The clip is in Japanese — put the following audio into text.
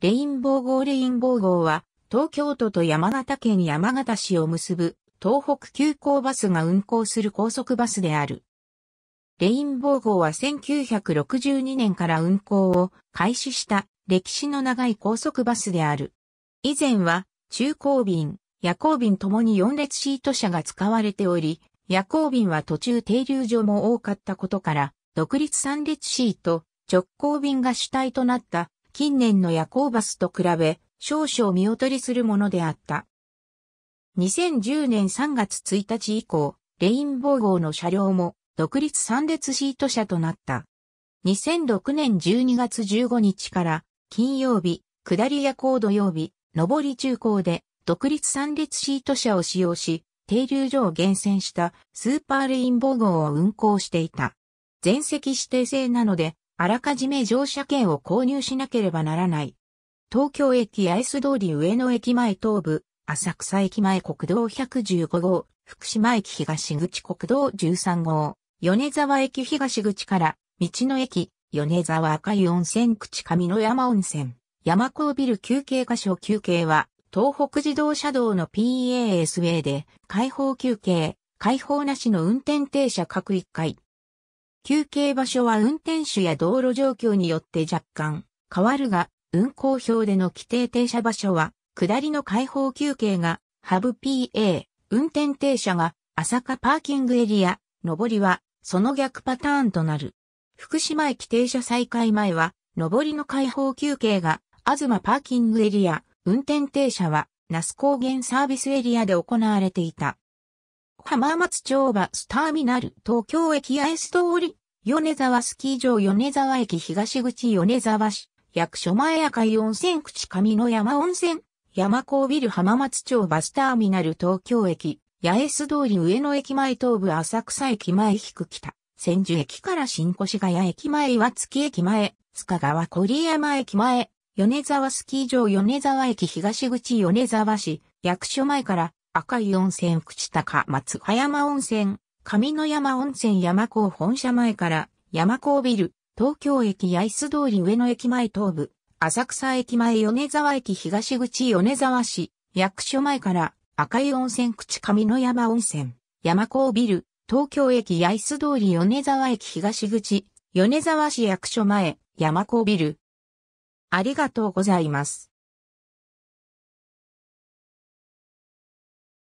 レインボー号レインボー号は、東京都と山形県山形市を結ぶ、東北急行バスが運行する高速バスである。レインボー号は1962年から運行を開始した歴史の長い高速バスである。以前は、中高便、夜行便ともに4列シート車が使われており、夜行便は途中停留所も多かったことから、独立3列シート、直行便が主体となった近年の夜行バスと比べ、少々見劣りするものであった。2010年3月1日以降、レインボー号の車両も独立三列シート車となった。2006年12月15日から金曜日、下り夜行土曜日、上り中高で独立三列シート車を使用し、停留所を厳選したスーパーレインボー号を運行していた。全席指定制なので、あらかじめ乗車券を購入しなければならない。東京駅八重洲通り上野駅前東部、浅草駅前国道115号、福島駅東口国道13号、米沢駅東口から、道の駅、米沢赤湯温泉口上野山温泉、山高ビル休憩箇所休憩は、東北自動車道の PASA で、開放休憩、開放なしの運転停車各1回、休憩場所は運転手や道路状況によって若干変わるが、運行表での規定停車場所は、下りの開放休憩が、ハブ PA、運転停車が、朝霞パーキングエリア、上りは、その逆パターンとなる。福島駅停車再開前は、上りの開放休憩が、東パーキングエリア、運転停車は、那須高原サービスエリアで行われていた。浜松町バスターミナル東京駅八重洲通り米沢スキー場米沢駅東口米沢市、役所前赤い温泉口上の山温泉、山高ビル浜松町バスターミナル東京駅、八重洲通り上野駅前東部浅草駅前引く北、千住駅から新越谷駅前岩月駅前、塚川堀山駅前、米沢スキー場米沢駅東口米沢市、役所前から赤い温泉口高松葉山温泉、上野山温泉山港本社前から山港ビル、東京駅八重洲通り上野駅前東部、浅草駅前米沢駅東口米沢市、役所前から赤い温泉口上野山温泉、山港ビル、東京駅八重洲通り米沢駅東口、米沢市役所前、山港ビル。ありがとうございます。